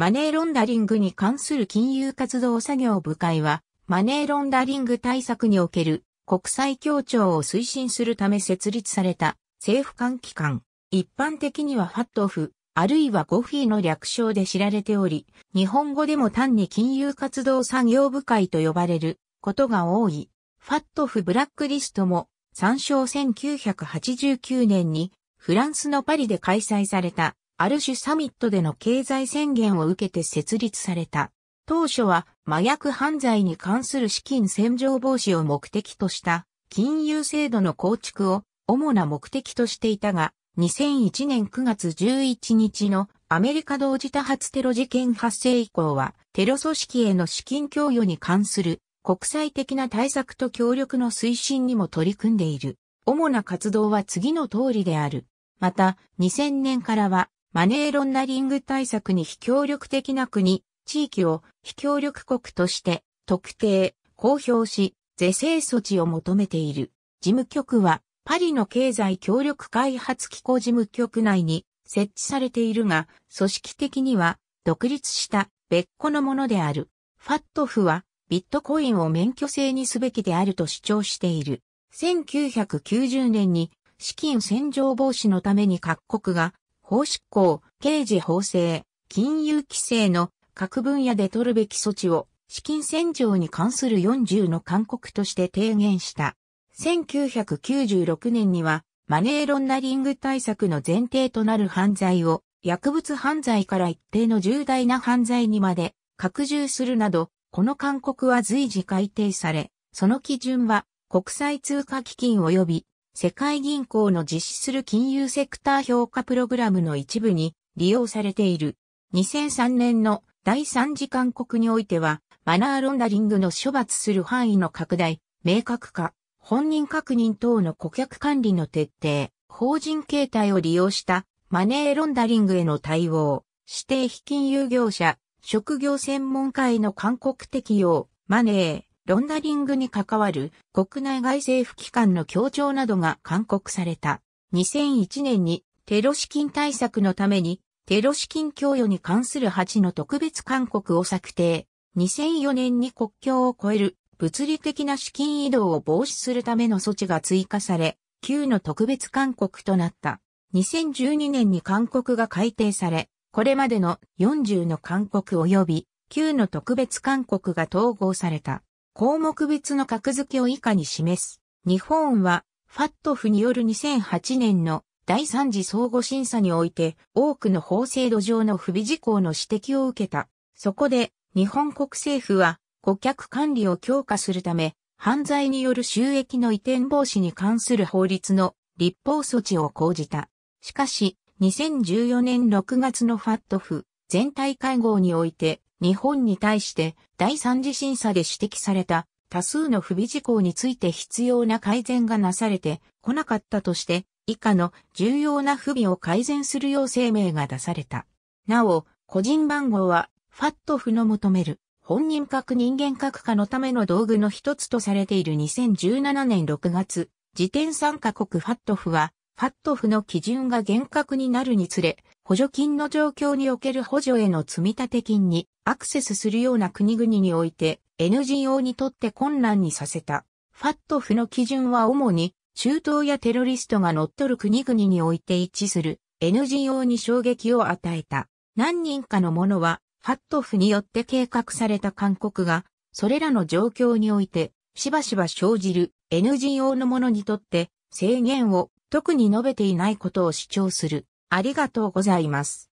マネーロンダリングに関する金融活動作業部会は、マネーロンダリング対策における国際協調を推進するため設立された政府間機関。一般的にはファットオフ、あるいはゴフィーの略称で知られており、日本語でも単に金融活動作業部会と呼ばれることが多い。ファットフブラックリストも参照1989年にフランスのパリで開催されたある種サミットでの経済宣言を受けて設立された。当初は麻薬犯罪に関する資金洗浄防止を目的とした金融制度の構築を主な目的としていたが、2001年9月11日のアメリカ同時多発テロ事件発生以降は、テロ組織への資金供与に関する国際的な対策と協力の推進にも取り組んでいる。主な活動は次の通りである。また、2000年からはマネーロンダリング対策に非協力的な国、地域を非協力国として特定、公表し、是正措置を求めている。事務局はパリの経済協力開発機構事務局内に設置されているが、組織的には独立した別個のものである。ファットフはビットコインを免許制にすべきであると主張している。1990年に資金洗浄防止のために各国が法執行、刑事法制、金融規制の各分野で取るべき措置を資金洗浄に関する40の勧告として提言した。1996年にはマネーロンダリング対策の前提となる犯罪を薬物犯罪から一定の重大な犯罪にまで拡充するなど、この勧告は随時改定され、その基準は国際通貨基金及び世界銀行の実施する金融セクター評価プログラムの一部に利用されている。2003年の第3次勧告においては、マナーロンダリングの処罰する範囲の拡大、明確化、本人確認等の顧客管理の徹底、法人形態を利用したマネーロンダリングへの対応、指定非金融業者、職業専門家への勧告適用、マネー、ロンダリングに関わる国内外政府機関の協調などが勧告された。2001年にテロ資金対策のためにテロ資金供与に関する8の特別勧告を策定。2004年に国境を越える物理的な資金移動を防止するための措置が追加され、9の特別勧告となった。2012年に勧告が改定され、これまでの40の勧告及び9の特別勧告が統合された。項目別の格付けを以下に示す。日本は、ファットフによる2008年の第3次相互審査において、多くの法制度上の不備事項の指摘を受けた。そこで、日本国政府は、顧客管理を強化するため、犯罪による収益の移転防止に関する法律の立法措置を講じた。しかし、2014年6月のファットフ全体会合において、日本に対して第三次審査で指摘された多数の不備事項について必要な改善がなされてこなかったとして以下の重要な不備を改善するよう声明が出された。なお、個人番号はファットフの求める本人格人間格化のための道具の一つとされている2017年6月、時点参加国ファットフは、ファットフの基準が厳格になるにつれ、補助金の状況における補助への積立金にアクセスするような国々において NGO にとって困難にさせた。ファットフの基準は主に中東やテロリストが乗っ取る国々において一致する NGO に衝撃を与えた。何人かの者はファットフによって計画された勧告がそれらの状況においてしばしば生じる NGO の者にとって制限を特に述べていないことを主張する。ありがとうございます。